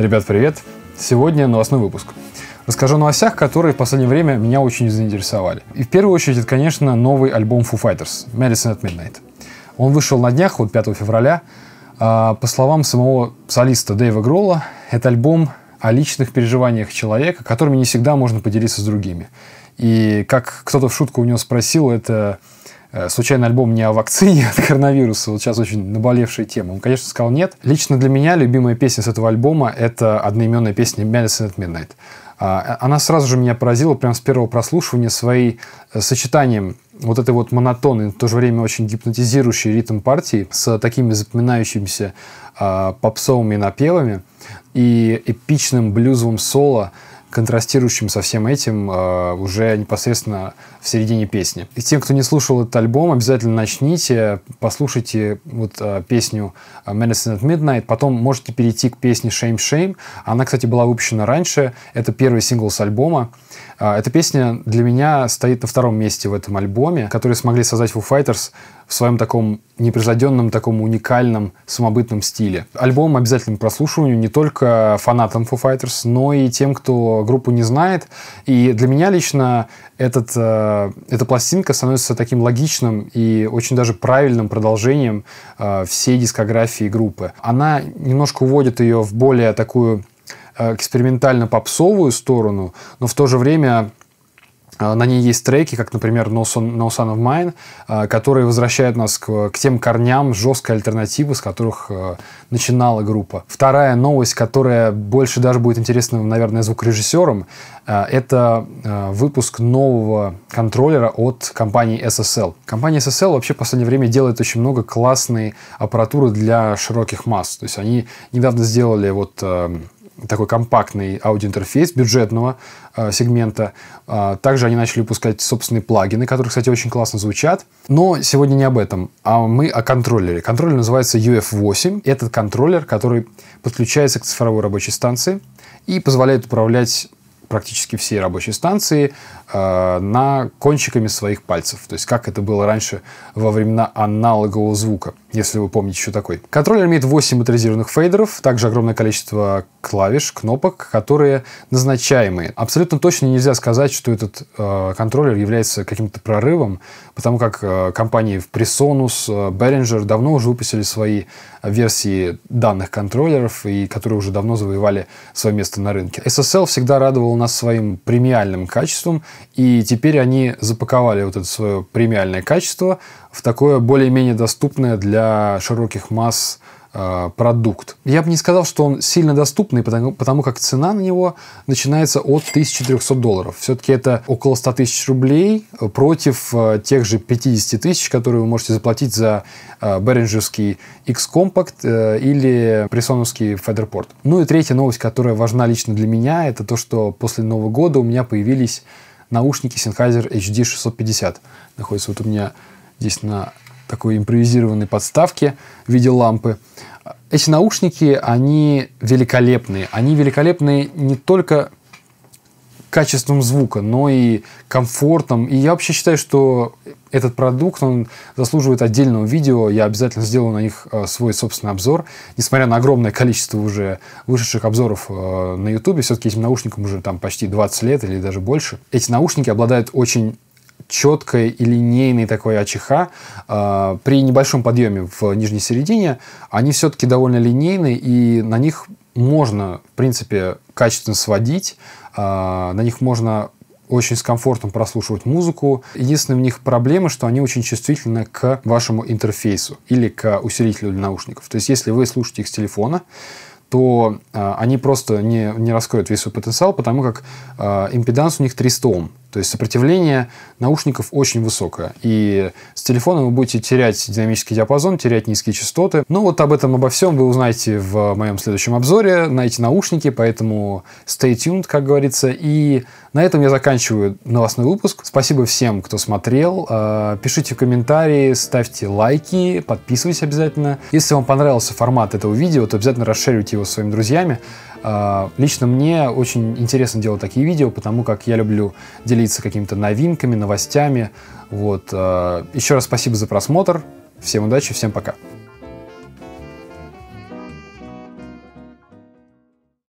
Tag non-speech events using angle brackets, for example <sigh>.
Ребят, привет! Сегодня новостной выпуск. Расскажу о новостях, которые в последнее время меня очень заинтересовали. И в первую очередь, это, конечно, новый альбом Foo Fighters «Medicine at Midnight». Он вышел на днях, вот 5 февраля. А, по словам самого солиста Дэйва Гролла, это альбом о личных переживаниях человека, которыми не всегда можно поделиться с другими. И как кто-то в шутку у него спросил, это Э, случайно альбом не о вакцине <laughs> а от коронавируса, вот сейчас очень наболевшая тема. Он, конечно, сказал нет. Лично для меня любимая песня с этого альбома – это одноименная песня «Madison at Midnight». А, э, она сразу же меня поразила прямо с первого прослушивания своей э, сочетанием вот этой вот монотонной, в то же время очень гипнотизирующей ритм партии с такими запоминающимися а, попсовыми напевами и эпичным блюзовым соло – контрастирующим со всем этим а, уже непосредственно в середине песни. И тем, кто не слушал этот альбом, обязательно начните, послушайте вот а, песню «Medicine at Midnight», потом можете перейти к песне «Shame Shame». Она, кстати, была выпущена раньше, это первый сингл с альбома. А, эта песня для меня стоит на втором месте в этом альбоме, который смогли создать Foo Fighters в своем таком непревзойденном, таком уникальном, самобытном стиле. Альбом обязательно прослушиванию не только фанатам Foo Fighters, но и тем, кто группу не знает. И для меня лично этот, э, эта пластинка становится таким логичным и очень даже правильным продолжением э, всей дискографии группы. Она немножко уводит ее в более такую э, экспериментально-попсовую сторону, но в то же время а, на ней есть треки, как, например, No Son, no Son of Mine, а, которые возвращают нас к, к тем корням жесткой альтернативы, с которых а, начинала группа. Вторая новость, которая больше даже будет интересна, наверное, звукорежиссерам, это выпуск нового контроллера от компании SSL. Компания SSL вообще в последнее время делает очень много классной аппаратуры для широких масс. То есть они недавно сделали вот такой компактный аудиоинтерфейс бюджетного э, сегмента. Э, также они начали выпускать собственные плагины, которые, кстати, очень классно звучат. Но сегодня не об этом, а мы о контроллере. Контроллер называется UF8. Этот контроллер, который подключается к цифровой рабочей станции и позволяет управлять практически всей рабочей станции э, на кончиками своих пальцев. То есть, как это было раньше во времена аналогового звука если вы помните еще такой. Контроллер имеет 8 моторизированных фейдеров, также огромное количество клавиш, кнопок, которые назначаемые. Абсолютно точно нельзя сказать, что этот э, контроллер является каким-то прорывом, потому как э, компании Presonus, э, Behringer давно уже выпустили свои версии данных контроллеров, и которые уже давно завоевали свое место на рынке. SSL всегда радовал нас своим премиальным качеством, и теперь они запаковали вот это свое премиальное качество в такое более-менее доступное для широких масс э, продукт. Я бы не сказал, что он сильно доступный, потому, потому как цена на него начинается от 1400 долларов. Все-таки это около 100 тысяч рублей против э, тех же 50 тысяч, которые вы можете заплатить за э, Behringer'ский X-Compact или прессоновский Featherport. Ну и третья новость, которая важна лично для меня, это то, что после Нового года у меня появились наушники Sennheiser HD 650. Находятся вот у меня здесь на такой импровизированной подставке в виде лампы. Эти наушники, они великолепные. Они великолепные не только качеством звука, но и комфортом. И я вообще считаю, что этот продукт, он заслуживает отдельного видео. Я обязательно сделаю на них э, свой собственный обзор. Несмотря на огромное количество уже вышедших обзоров э, на YouTube, все-таки этим наушникам уже там почти 20 лет или даже больше. Эти наушники обладают очень четкой и линейной такой АЧХ э, а, при небольшом подъеме в нижней середине, они все-таки довольно линейные и на них можно, в принципе, качественно сводить, э, на них можно очень с комфортом прослушивать музыку. Единственная в них проблема, что они очень чувствительны к вашему интерфейсу или к усилителю для наушников. То есть, если вы слушаете их с телефона, то э, они просто не, не раскроют весь свой потенциал, потому как э, импеданс у них 300 Ом. То есть сопротивление наушников очень высокое. И с телефона вы будете терять динамический диапазон, терять низкие частоты. Ну вот об этом, обо всем вы узнаете в моем следующем обзоре на эти наушники, поэтому stay tuned, как говорится. И на этом я заканчиваю новостной выпуск. Спасибо всем, кто смотрел. А, пишите комментарии, ставьте лайки, подписывайтесь обязательно. Если вам понравился формат этого видео, то обязательно расширите его со своими друзьями. А, лично мне очень интересно делать такие видео, потому как я люблю делиться какими-то новинками, новостями. Вот. А, Еще раз спасибо за просмотр. Всем удачи, всем пока.